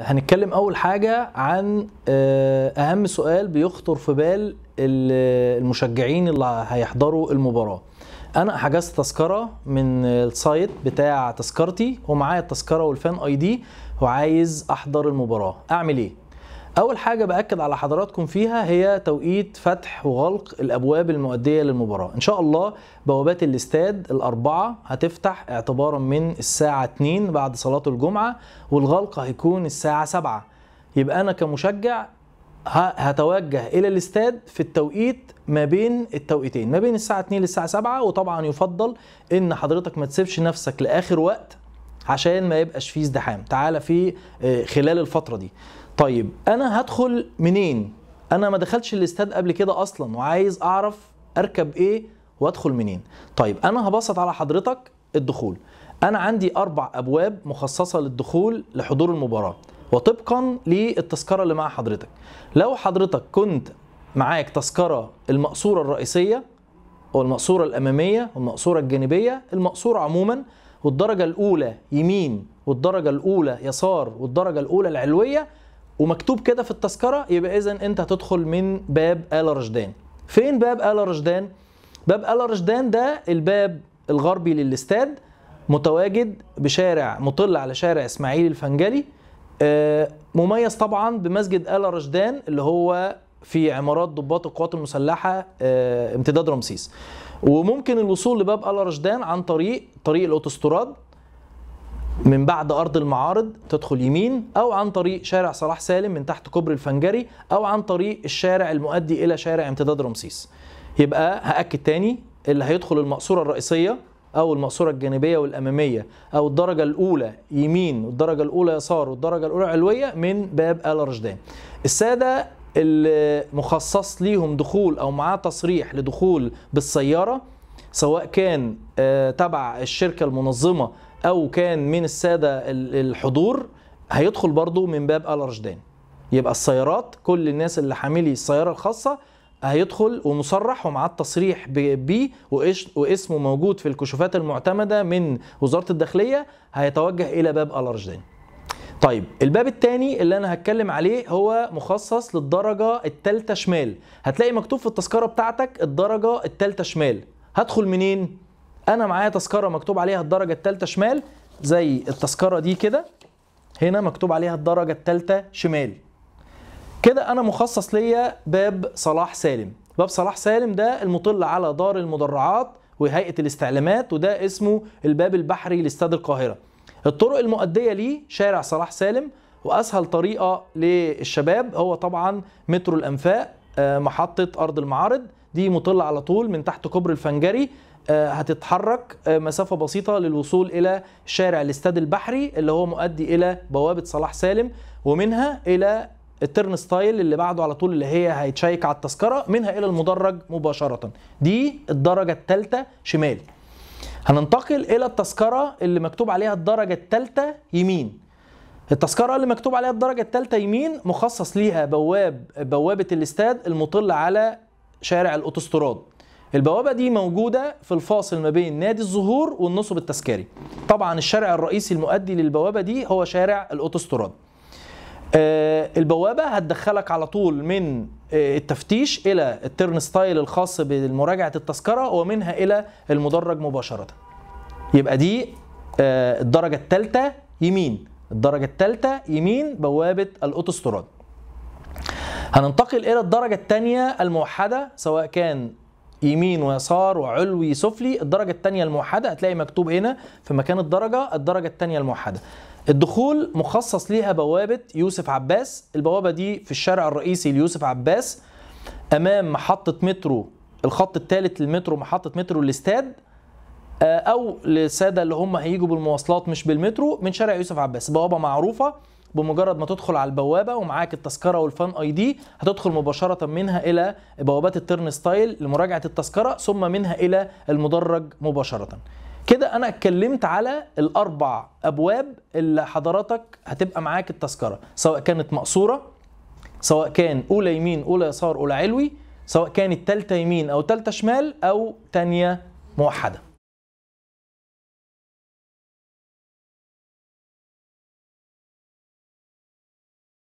هنتكلم اول حاجه عن آه، اهم سؤال بيخطر في بال المشجعين اللي هيحضروا المباراه انا حجزت تذكره من السايت بتاع تذكرتي ومعايا التذكره والفان اي دي وعايز احضر المباراه اعمل ايه اول حاجه باكد على حضراتكم فيها هي توقيت فتح وغلق الابواب المؤديه للمباراه ان شاء الله بوابات الاستاد الاربعه هتفتح اعتبارا من الساعه 2 بعد صلاه الجمعه والغلق هيكون الساعه 7 يبقى انا كمشجع هتوجه الى الاستاد في التوقيت ما بين التوقيتين ما بين الساعه 2 للساعه 7 وطبعا يفضل ان حضرتك ما تسيبش نفسك لاخر وقت عشان ما يبقاش فيه ازدحام تعالى في آه، خلال الفتره دي طيب انا هدخل منين انا ما دخلتش الاستاد قبل كده اصلا وعايز اعرف اركب ايه وادخل منين طيب انا هبسط على حضرتك الدخول انا عندي اربع ابواب مخصصه للدخول لحضور المباراه وطبقا للتذكره اللي مع حضرتك لو حضرتك كنت معاك تذكره المقصوره الرئيسيه والمقصوره الاماميه والمقصوره الجانبيه المقصوره عموما والدرجه الاولى يمين والدرجه الاولى يسار والدرجه الاولى العلويه ومكتوب كده في التذكره يبقى اذا انت هتدخل من باب آل رشدان فين باب آل رشدان باب آل رشدان ده الباب الغربي للاستاد متواجد بشارع مطل على شارع اسماعيل الفنجلي آه، مميز طبعا بمسجد آل رشدان اللي هو في عمارات ضباط القوات المسلحة آه، امتداد رمسيس وممكن الوصول لباب آل رشدان عن طريق طريق الأوتوستراد من بعد ارض المعارض تدخل يمين او عن طريق شارع صلاح سالم من تحت كوبري الفنجري او عن طريق الشارع المؤدي الى شارع امتداد رمسيس يبقى هاكد تاني اللي هيدخل المقصوره الرئيسيه او المقصوره الجانبيه والاماميه او الدرجه الاولى يمين والدرجه الاولى يسار والدرجه الاولى علويه من باب ال رشدان الساده اللي مخصص ليهم دخول او معاه تصريح لدخول بالسياره سواء كان آه، تبع الشركه المنظمه او كان من الساده الحضور هيدخل برضه من باب الارجدان يبقى السيارات كل الناس اللي حاملي السياره الخاصه هيدخل ومصرح ومعاه التصريح بيه واسمه موجود في الكشوفات المعتمده من وزاره الداخليه هيتوجه الى باب الارجدان. طيب الباب الثاني اللي انا هتكلم عليه هو مخصص للدرجه الثالثه شمال هتلاقي مكتوب في التذكره بتاعتك الدرجه الثالثه شمال هدخل منين انا معايا تذكره مكتوب عليها الدرجه الثالثه شمال زي التذكره دي كده هنا مكتوب عليها الدرجه الثالثه شمال كده انا مخصص ليا باب صلاح سالم باب صلاح سالم ده المطل على دار المدرعات وهيئه الاستعلامات وده اسمه الباب البحري لاستاد القاهره الطرق المؤديه ليه شارع صلاح سالم واسهل طريقه للشباب هو طبعا مترو الانفاق آه، محطه ارض المعارض دي مطله على طول من تحت كوبري الفنجري آه، هتتحرك آه، مسافه بسيطه للوصول الى شارع الاستاد البحري اللي هو مؤدي الى بوابه صلاح سالم ومنها الى الترن ستايل اللي بعده على طول اللي هي هيتشيك على التذكره منها الى المدرج مباشره دي الدرجه الثالثه شمال هننتقل الى التذكره اللي مكتوب عليها الدرجه الثالثه يمين التذكره اللي مكتوب عليها الدرجه الثالثه يمين مخصص ليها بواب بوابه الاستاد المطل على شارع الاوتوستراد البوابه دي موجوده في الفاصل ما بين نادي الزهور والنصب التذكاري طبعا الشارع الرئيسي المؤدي للبوابه دي هو شارع الاوتوستراد آه، البوابه هتدخلك على طول من آه، التفتيش الى الترنستايل الخاص بمراجعه التذكره ومنها الى المدرج مباشره يبقى دي آه، الدرجه الثالثه يمين الدرجه الثالثه يمين بوابه الاوتوستراد هننتقل الى الدرجه الثانيه الموحده سواء كان يمين ويسار وعلوي سفلي الدرجه الثانيه الموحده هتلاقي مكتوب هنا في مكان الدرجه الدرجه الثانيه الموحده الدخول مخصص ليها بوابه يوسف عباس البوابه دي في الشارع الرئيسي ليوسف عباس امام محطه مترو الخط الثالث للمترو محطه مترو الاستاد آه، او للساده اللي هم هيجوا بالمواصلات مش بالمترو من شارع يوسف عباس بوابه معروفه بمجرد ما تدخل على البوابه ومعاك التذكره والفان اي دي هتدخل مباشره منها الى بوابات الترن ستايل لمراجعه التذكره ثم منها الى المدرج مباشره كده انا اتكلمت على الاربع ابواب اللي حضرتك هتبقى معاك التذكره سواء كانت مقصوره سواء كان اولى يمين اولى يسار اولى علوي سواء كانت ثالثه يمين او ثالثه شمال او ثانيه موحده